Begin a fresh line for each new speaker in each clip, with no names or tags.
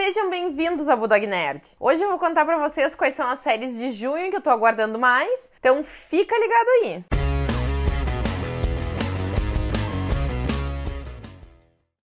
Sejam bem-vindos a Budog Nerd. Hoje eu vou contar para vocês quais são as séries de junho que eu tô aguardando mais, então fica ligado aí.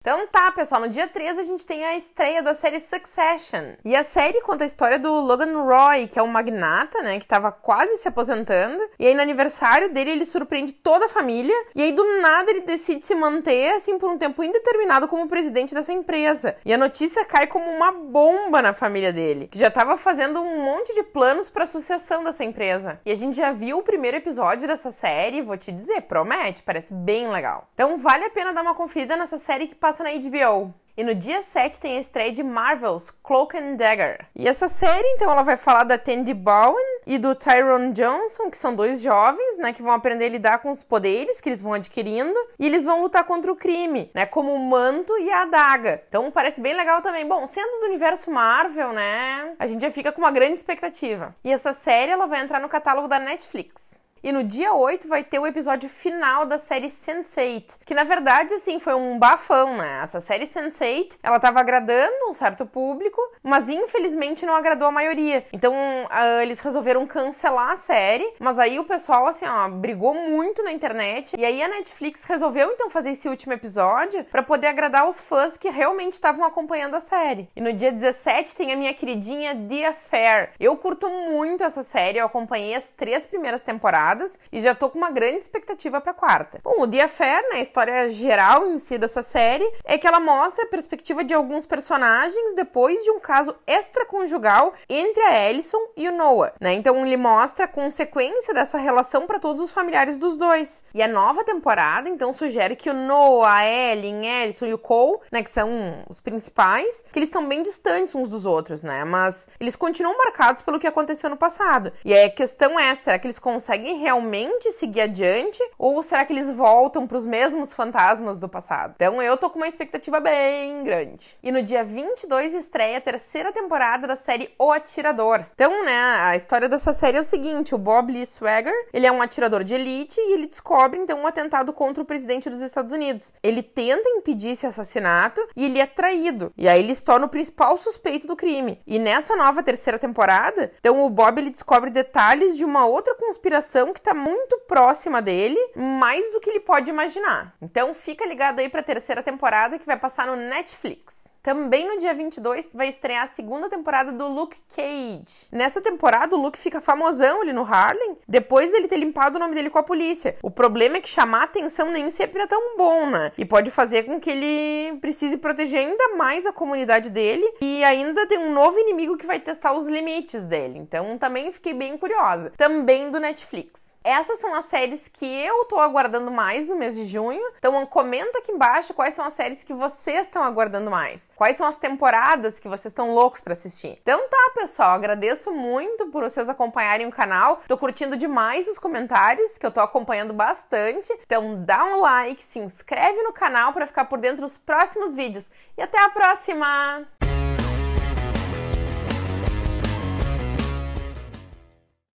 Então tá, pessoal, no dia 13 a gente tem a estreia da série Succession. E a série conta a história do Logan Roy, que é um magnata, né, que tava quase se aposentando. E aí no aniversário dele ele surpreende toda a família. E aí do nada ele decide se manter, assim, por um tempo indeterminado como presidente dessa empresa. E a notícia cai como uma bomba na família dele, que já tava fazendo um monte de planos pra sucessão dessa empresa. E a gente já viu o primeiro episódio dessa série, vou te dizer, promete, parece bem legal. Então vale a pena dar uma conferida nessa série que passa na HBO. E no dia 7 tem a estreia de Marvel's Cloak and Dagger. E essa série, então, ela vai falar da Tandy Bowen e do Tyrone Johnson, que são dois jovens, né, que vão aprender a lidar com os poderes que eles vão adquirindo, e eles vão lutar contra o crime, né, como o manto e a adaga. Então parece bem legal também. Bom, sendo do universo Marvel, né, a gente já fica com uma grande expectativa. E essa série, ela vai entrar no catálogo da Netflix. E no dia 8 vai ter o episódio final da série Sense8, que na verdade assim foi um bafão, né? Essa série Sense8, ela tava agradando um certo público, mas infelizmente não agradou a maioria. Então, uh, eles resolveram cancelar a série, mas aí o pessoal assim, ó, brigou muito na internet. E aí a Netflix resolveu então fazer esse último episódio para poder agradar os fãs que realmente estavam acompanhando a série. E no dia 17 tem a minha queridinha The Affair. Eu curto muito essa série, eu acompanhei as três primeiras temporadas temporadas e já tô com uma grande expectativa pra quarta. Bom, o The Affair, né, a história geral em si dessa série, é que ela mostra a perspectiva de alguns personagens depois de um caso extraconjugal entre a Ellison e o Noah, né? Então ele mostra a consequência dessa relação para todos os familiares dos dois. E a nova temporada, então, sugere que o Noah, a Ellen, Ellison e o Cole, né, que são os principais, que eles estão bem distantes uns dos outros, né? Mas eles continuam marcados pelo que aconteceu no passado. E a questão é, será que eles conseguem realmente seguir adiante? Ou será que eles voltam para os mesmos fantasmas do passado? Então eu tô com uma expectativa bem grande. E no dia 22 estreia a terceira temporada da série O Atirador. Então, né, a história dessa série é o seguinte: o Bob Lee Swagger, ele é um atirador de elite e ele descobre então um atentado contra o presidente dos Estados Unidos. Ele tenta impedir esse assassinato e ele é traído. E aí ele se torna o principal suspeito do crime. E nessa nova terceira temporada, então o Bob ele descobre detalhes de uma outra conspiração que está muito próxima dele, mais do que ele pode imaginar. Então fica ligado aí para a terceira temporada que vai passar no Netflix. Também no dia 22 vai estrear a segunda temporada do Luke Cage. Nessa temporada o Luke fica famosão ali no Harlem, depois dele ter limpado o nome dele com a polícia. O problema é que chamar atenção nem sempre é tão bom, né? E pode fazer com que ele precise proteger ainda mais a comunidade dele e ainda tem um novo inimigo que vai testar os limites dele. Então também fiquei bem curiosa. Também do Netflix. Essas são as séries que eu tô aguardando mais no mês de junho. Então comenta aqui embaixo quais são as séries que vocês estão aguardando mais. Quais são as temporadas que vocês estão loucos para assistir. Então tá, pessoal, agradeço muito por vocês acompanharem o canal. Tô curtindo demais os comentários, que eu tô acompanhando bastante. Então dá um like, se inscreve no canal para ficar por dentro dos próximos vídeos. E até a próxima!